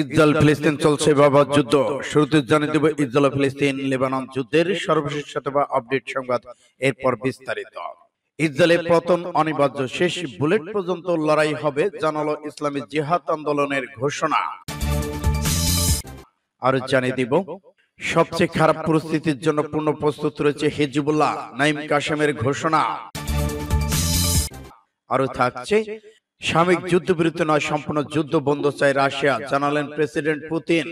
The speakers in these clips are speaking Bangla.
ইসরায়েল ফিলিস্তিন চলছে যুদ্ধ শুরুতে জানিয়ে দেব ইসরায়েল ফিলিস্তিন লেবানন যুদ্ধের সর্বশেষ আপডেট সংবাদ এরপর বিস্তারিত পতন অনিবার্য শেষ বুলেট পর্যন্ত লড়াই হবে জানালো ইসলামী জিহাদ আন্দোলনের ঘোষণা আর জানিয়ে সবচেয়ে খারাপ পরিস্থিতির জন্য পূর্ণ প্রস্তুত রয়েছে হিজবুল্লাহ নাইম কাশেমের ঘোষণা আরো থাকছে সাময়িক যুদ্ধবিরতি নয় সম্পূর্ণ যুদ্ধ বন্ধ চায় রাশিয়া জানালেন প্রেসিডেন্ট পুতিন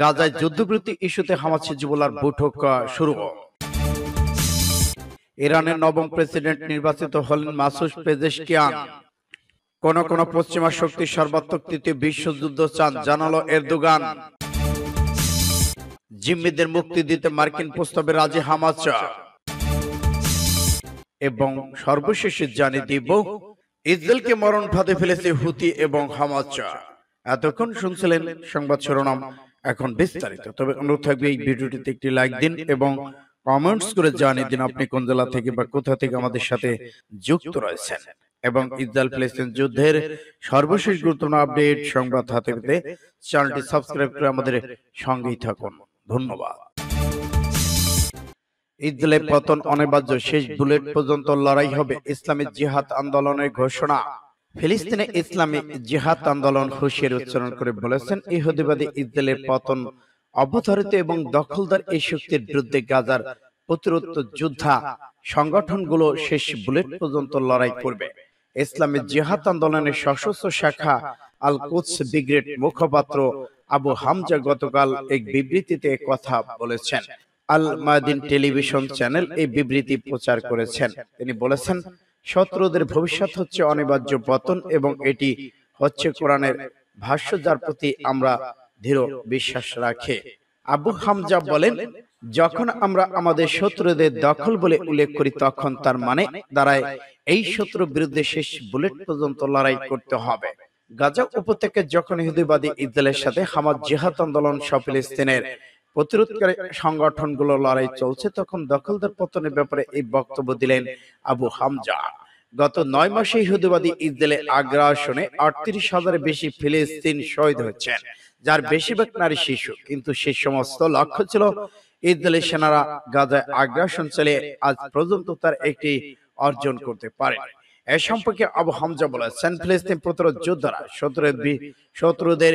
গাজায় যুদ্ধবিরতি ইস্যুতে হামাস হিজবুল্লার বৈঠক শুরু ইরানের নবম প্রেসিডেন্ট নির্বাচিত হলেন মাসুস পেজেশকিয়ান কোন কোন পশ্চিমা শক্তি সর্বাত্মক তৃতীয় বিশ্বযুদ্ধ চান জানালো এরদোগান জিম্মিদের মুক্তি দিতে মার্কিন প্রস্তাবে রাজি হামাস এবং সর্বশেষে জানিয়ে দিব ইসরায়েলকে মরণ ফাঁদে ফেলেছে হুতি এবং হামাচা এতক্ষণ শুনছিলেন সংবাদ শিরোনাম এখন বিস্তারিত তবে অনুরোধ থাকবে এই ভিডিওটিতে একটি লাইক দিন এবং কমেন্টস করে জানিয়ে দিন আপনি কোন জেলা থেকে বা কোথা থেকে আমাদের সাথে যুক্ত রয়েছেন এবং ইসরায়েল ফিলিস্তিন যুদ্ধের সর্বশেষ গুরুত্বপূর্ণ আপডেট সংবাদ হাতে পেতে চ্যানেলটি সাবস্ক্রাইব করে আমাদের সঙ্গেই থাকুন ধন্যবাদ ইদলে পতন অনিবার্য শেষ বুলেট পর্যন্ত লড়াই হবে ইসলামী জিহাদ আন্দোলনের ঘোষণা ফিলিস্তিনে ইসলামী জিহাদ আন্দোলন হুশিয়ার উচ্চারণ করে বলেছেন ইহুদিবাদী ইসরায়েলের পতন অবধারিত এবং দখলদার এই শক্তির বিরুদ্ধে গাজার প্রতিরোধ যোদ্ধা সংগঠনগুলো শেষ বুলেট পর্যন্ত লড়াই করবে ইসলামী জিহাদ আন্দোলনের সশস্ত্র শাখা আল কুদস ব্রিগেড মুখপাত্র আবু হামজা গতকাল এক বিবৃতিতে কথা বলেছেন আল মাদিন টেলিভিশন চ্যানেল এই বিবৃতি প্রচার করেছেন তিনি বলেছেন শত্রুদের ভবিষ্যৎ হচ্ছে অনিবার্য পতন এবং এটি হচ্ছে কোরআনের ভাষ্য যার প্রতি আমরা দৃঢ় বিশ্বাস রাখে আবু হামজা বলেন যখন আমরা আমাদের শত্রুদের দখল বলে উল্লেখ করি তখন তার মানে, মানে দাঁড়ায় এই শত্রু বিরুদ্ধে শেষ বুলেট পর্যন্ত লড়াই করতে হবে গাজা উপত্যকায় যখন হিন্দুবাদী ইসরায়েলের সাথে হামাজ জিহাদ আন্দোলন সহ ফিলিস্তিনের প্রতিরোধকারী সংগঠনগুলো লড়াই চলছে তখন দখলদার পতনের ব্যাপারে এই বক্তব্য দিলেন আবু হামজা গত নয় মাসে ইহুদিবাদী ইসরায়েলের আগ্রাসনে আটত্রিশ হাজারের বেশি ফিলিস্তিন শহীদ হয়েছেন যার বেশিরভাগ নারী শিশু কিন্তু সে সমস্ত লক্ষ্য ছিল ইসরায়েলের সেনারা গাজায় আগ্রাসন চালিয়ে আজ পর্যন্ত তার একটি অর্জন করতে পারে এ সম্পর্কে আবু হামজা বলেছেন ফিলিস্তিন প্রতিরোধ যোদ্ধারা শত্রুদের শত্রুদের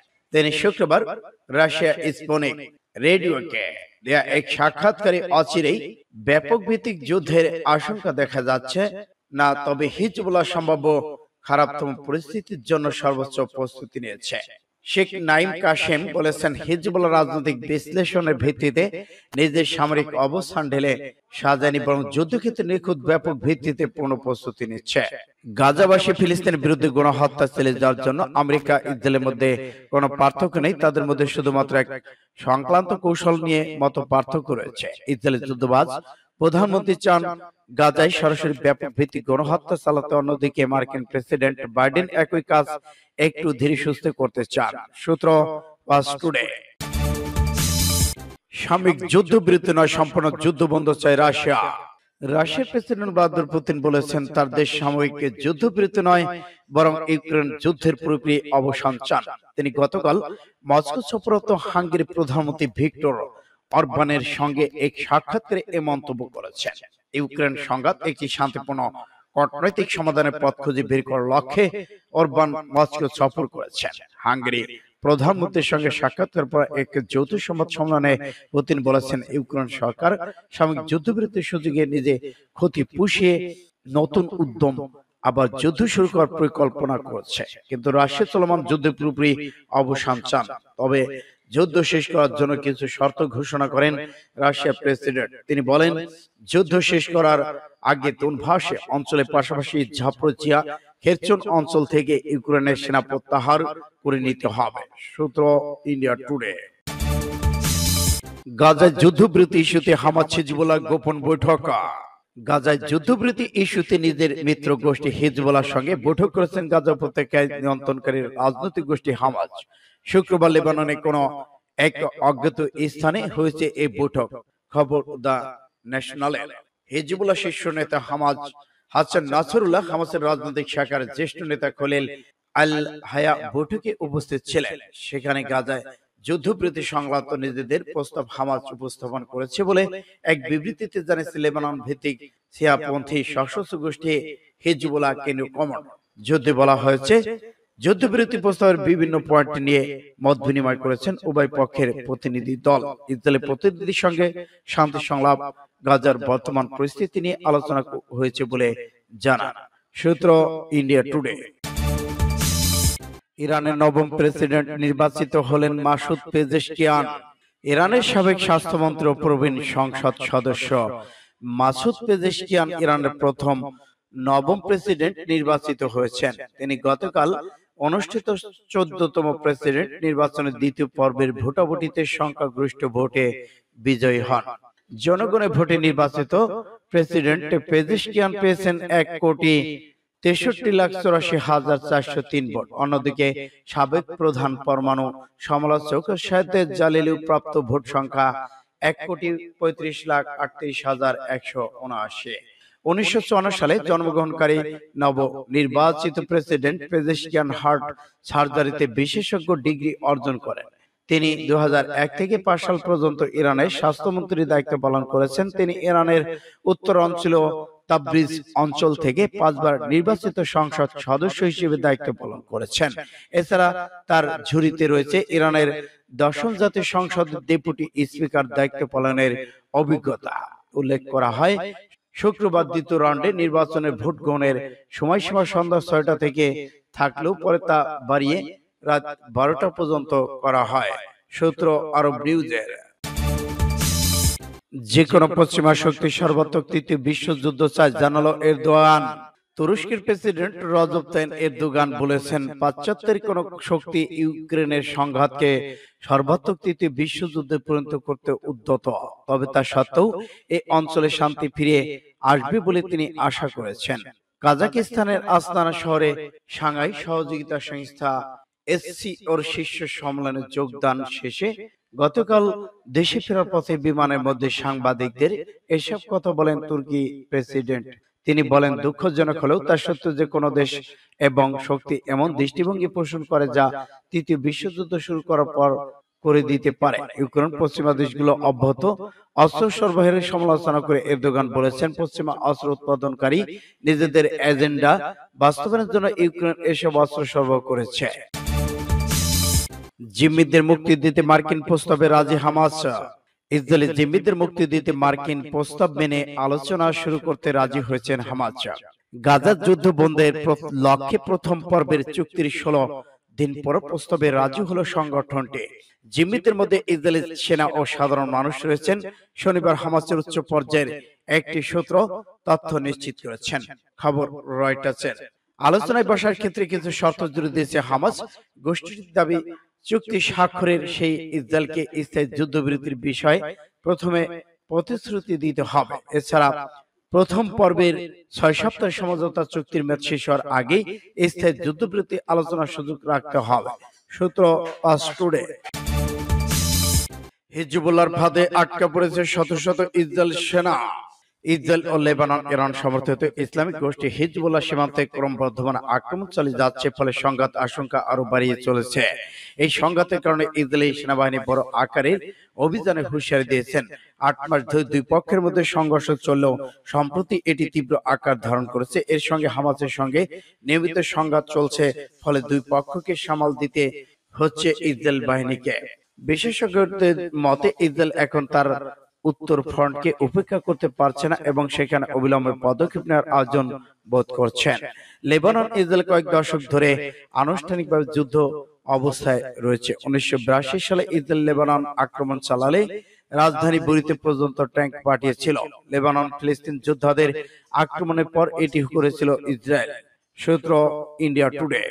તેને શુક્રવાર રાશિયા ઇસ્પોને রেডিওকে দেয়া এক সাক্ষাৎকারে অচিরেই ব্যাপক ভিত্তিক যুদ্ধের আশঙ্কা দেখা যাচ্ছে না তবে বলা সম্ভাব্য খারাপতম পরিস্থিতির জন্য সর্বোচ্চ প্রস্তুতি নিয়েছে শেখ নাইম কাশেম বলেছেন হিজবুল্লাহ রাজনৈতিক বিশ্লেষণের ভিত্তিতে নিজের সামরিক অবস্থান ঢেলে সাজানি বরং যুদ্ধক্ষেত্রে নিখুঁত ব্যাপক ভিত্তিতে পূর্ণ প্রস্তুতি নিচ্ছে গাজাবাসী ফিলিস্তিনের বিরুদ্ধে গণহত্যা চলে যাওয়ার জন্য আমেরিকা ইসরায়েলের মধ্যে কোনো পার্থক্য নেই তাদের মধ্যে শুধুমাত্র এক সংক্রান্ত কৌশল নিয়ে মত পার্থক্য রয়েছে ইসরায়েলের যুদ্ধবাজ প্রধানমন্ত্রী চান গাজায় সরাসরি ব্যাপক ভিত্তিক গণহত্যা চালাতে অন্যদিকে মার্কিন প্রেসিডেন্ট বাইডেন একই কাজ একটু ধীরে সুস্থে করতে চান সূত্র পাস টুডে সাময়িক যুদ্ধবিরতি নয় সম্পূর্ণ যুদ্ধ বন্ধ চায় রাশিয়া রাশিয়ার প্রেসিডেন্ট ভ্লাদিমির পুতিন বলেছেন তার দেশ সাময়িক যুদ্ধবিরতি নয় বরং ইউক্রেন যুদ্ধের পুরোপুরি অবসান চান তিনি গতকাল মস্কো সফরত হাঙ্গেরি প্রধানমন্ত্রী ভিক্টর অরবানের সঙ্গে এক সাক্ষাৎকারে এ মন্তব্য করেছেন ইউক্রেন সংঘাত একটি শান্তিপূর্ণ কূটনৈতিক সমাধানের পথ খুঁজে বের করার লক্ষ্যে অরবান মস্কো সফর করেছেন হাঙ্গেরি প্রধানমন্ত্রীর সঙ্গে সাক্ষাৎ পর এক যৌথ সংবাদ সম্মেলনে পুতিন বলেছেন ইউক্রেন সরকার সাময়িক যুদ্ধবিরতির সুযোগে নিজে ক্ষতি পুষিয়ে নতুন উদ্যম আবার যুদ্ধ শুরু করার পরিকল্পনা করছে কিন্তু রাশিয়া চলমান যুদ্ধের পুরোপুরি অবসান চান তবে যুদ্ধ শেষ করার জন্য কিছু শর্ত ঘোষণা করেন রাশিয়া প্রেসিডেন্ট তিনি বলেন যুদ্ধ শেষ করার আগে তুনভাসে অঞ্চলের পাশাপাশি ঝাপরচিয়া খেরচন অঞ্চল থেকে ইউক্রেনের সেনা প্রত্যাহার করে নিতে হবে সূত্র ইন্ডিয়া টুডে গাজায় যুদ্ধবৃত্তি ইস্যুতে হামাদ হিজবুল্লাহ গোপন বৈঠক গাজায় যুদ্ধবৃত্তি ইস্যুতে নিজের মিত্র গোষ্ঠী হিজবুল্লাহর সঙ্গে বৈঠক করেছেন গাজা উপত্যকায় নিয়ন্ত্রণকারী রাজনৈতিক গোষ্ঠী হামাজ শুক্রবার লেবাননে কোন এক অজ্ঞাত স্থানে হয়েছে এই বৈঠক খবর দ্য ন্যাশনাল হিজবুল্লাহ শীর্ষ নেতা হামাজ হাসান নাসরুল্লাহ হামাসের রাজনৈতিক শাখার জ্যেষ্ঠ নেতা খোলেল আল হায়া বৈঠকে উপস্থিত ছিলেন সেখানে গাজায় যুদ্ধবিরতি সংক্রান্ত নিজেদের প্রস্তাব হামাস উপস্থাপন করেছে বলে এক বিবৃতিতে জানিয়েছে লেবানন ভিত্তিক সিয়াপন্থী সশস্ত্র গোষ্ঠী হিজবুল্লাহ কেন্দ্রীয় কমান্ড যুদ্ধে বলা হয়েছে যুদ্ধবিরতি প্রস্তাবের বিভিন্ন পয়েন্ট নিয়ে মত বিনিময় করেছেন উভয় পক্ষের প্রতিনিধি দল ইসরায়েলের প্রতিনিধির সঙ্গে শান্তি সংলাপ গাজার বর্তমান পরিস্থিতি নিয়ে আলোচনা হয়েছে বলে জানান সূত্র ইন্ডিয়া টুডে ইরানের নবম প্রেসিডেন্ট নির্বাচিত হলেন মাসুদ পেজেশকিয়ান ইরানের সাবেক স্বাস্থ্যমন্ত্রী ও প্রবীণ সংসদ সদস্য মাসুদ পেজেশকিয়ান ইরানের প্রথম নবম প্রেসিডেন্ট নির্বাচিত হয়েছেন তিনি গতকাল অনুষ্ঠিত চোদ্দতম প্রেসিডেন্ট নির্বাচনের দ্বিতীয় পর্বের ভোটাভুটিতে সংখ্যাগরিষ্ঠ ভোটে বিজয়ী হন জনগণের ভোটে নির্বাচিত প্রেসিডেন্ট পেজিস্টিয়ান পেয়েছেন এক কোটি তেষট্টি লাখ চুরাশি হাজার চারশো তিন ভোট অন্যদিকে সাবেক প্রধান পরমাণু সমালোচক সাহেদের জালিলু প্রাপ্ত ভোট সংখ্যা এক কোটি পঁয়ত্রিশ লাখ আটত্রিশ হাজার একশো উনআশি উনিশশো সালে জন্মগ্রহণকারী নব নির্বাচিত প্রেসিডেন্ট পেজেশিয়ান হার্ট সার্জারিতে বিশেষজ্ঞ ডিগ্রি অর্জন করেন তিনি দু থেকে পাঁচ সাল পর্যন্ত ইরানের স্বাস্থ্যমন্ত্রীর দায়িত্ব পালন করেছেন তিনি ইরানের উত্তর অঞ্চল তাবরিজ অঞ্চল থেকে পাঁচবার নির্বাচিত সংসদ সদস্য হিসেবে দায়িত্ব পালন করেছেন এছাড়া তার ঝুড়িতে রয়েছে ইরানের দশম জাতীয় সংসদ ডেপুটি স্পিকার দায়িত্ব পালনের অভিজ্ঞতা উল্লেখ করা হয় শুক্রবার দ্বিতীয় রাউন্ডে নির্বাচনে ভোট গ্রহণের সময়সীমা সন্ধ্যা ছয়টা থেকে থাকলেও পরে তা বাড়িয়ে রাত বারোটা পর্যন্ত করা হয় সূত্র আরব নিউজের যে কোনো পশ্চিমা শক্তি সর্বাত্মক তৃতীয় বিশ্বযুদ্ধ চাষ জানালো এর দোয়ান তুরস্কের প্রেসিডেন্ট রজব তাইন এরদোগান বলেছেন পাশ্চাত্যের কোন শক্তি ইউক্রেনের সংঘাতকে সর্বাত্মক তৃতীয় বিশ্বযুদ্ধে পরিণত করতে উদ্যত তবে তা সত্ত্বেও এই অঞ্চলে শান্তি ফিরে আসবে বলে তিনি আশা করেছেন কাজাকিস্তানের আস্তানা শহরে সাংহাই সহযোগিতা সংস্থা এসসি ওর শীর্ষ সম্মেলনে যোগদান শেষে গতকাল দেশে ফেরার পথে বিমানের মধ্যে সাংবাদিকদের এসব কথা বলেন তুর্কি প্রেসিডেন্ট তিনি বলেন দুঃখজনক হলেও তার সত্য যে কোনো দেশ এবং শক্তি এমন দৃষ্টিভঙ্গি পোষণ করে যা তৃতীয় বিশ্বযুদ্ধ শুরু করার পর করে দিতে পারে ইউক্রেন পশ্চিমা দেশগুলো অব্যাহত অস্ত্র সরবরাহের সমালোচনা করে এরদোগান বলেছেন পশ্চিমা অস্ত্র উৎপাদনকারী নিজেদের এজেন্ডা বাস্তবায়নের জন্য ইউক্রেন এসব অস্ত্র সরবরাহ করেছে জিম্মিদের মুক্তি দিতে মার্কিন প্রস্তাবে রাজি হামাস ইসরায়েলের জিম্মিদের মুক্তি দিতে মার্কিন প্রস্তাব মেনে আলোচনা শুরু করতে রাজি হয়েছেন হামাজ গাজার যুদ্ধ বন্ধের লক্ষ্যে প্রথম পর্বের চুক্তির ষোল দিন পর প্রস্তাবে রাজি হলো সংগঠনটি জিম্মিদের মধ্যে ইসরায়েলের সেনা ও সাধারণ মানুষ রয়েছেন শনিবার হামাসের উচ্চ পর্যায়ের একটি সূত্র তথ্য নিশ্চিত করেছেন খবর রয়টার্সের আলোচনায় বসার ক্ষেত্রে কিছু শর্ত জুড়ে দিয়েছে হামাস গোষ্ঠীর দাবি চুক্তি স্বাক্ষরের সেই ইসরায়েলকে ইসরায়েল যুদ্ধবিরতির বিষয়ে প্রথমে প্রতিশ্রুতি দিতে হবে এছাড়া প্রথম পর্বের ছয় সপ্তাহ সমঝোতা চুক্তির মেয়াদ শেষ হওয়ার আগে স্থায়ী যুদ্ধবিরতি আলোচনার সুযোগ রাখতে হবে সূত্র টুডে হিজবুল্লাহর ফাঁদে আটকা পড়েছে শত শত ইসরায়েল সেনা ইসরায়েল ও লেবানন ইরান সমর্থিত ইসলামিক গোষ্ঠী হিজবুল্লাহ সীমান্তে ক্রমবর্ধমান আক্রমণ চালিয়ে যাচ্ছে ফলে সংঘাত আশঙ্কা আরো বাড়িয়ে চলেছে এই সংঘাতের কারণে ইসরায়েলি সেনাবাহিনী বড় আকারের অভিযানে হুঁশিয়ারি দিয়েছেন আট মাস ধরে দুই পক্ষের মধ্যে সংঘর্ষ চললেও সম্প্রতি এটি তীব্র আকার ধারণ করেছে এর সঙ্গে হামাসের সঙ্গে নিয়মিত সংঘাত চলছে ফলে দুই পক্ষকে সামাল দিতে হচ্ছে ইসরায়েল বাহিনীকে বিশেষজ্ঞদের মতে ইসরায়েল এখন তার উত্তর ফ্রন্টকে উপেক্ষা করতে পারছে না এবং সেখানে অবিলম্বে পদক্ষেপ নেওয়ার আয়োজন বোধ করছেন লেবানন ইসরায়েল কয়েক দশক ধরে আনুষ্ঠানিকভাবে যুদ্ধ অবস্থায় রয়েছে উনিশশো সালে ইসরায়েল লেবানন আক্রমণ চালালে রাজধানী বুড়িতে পর্যন্ত ট্যাঙ্ক পাঠিয়েছিল লেবানন ফিলিস্তিন যোদ্ধাদের আক্রমণের পর এটি করেছিল ইসরায়েল সূত্র ইন্ডিয়া টুডে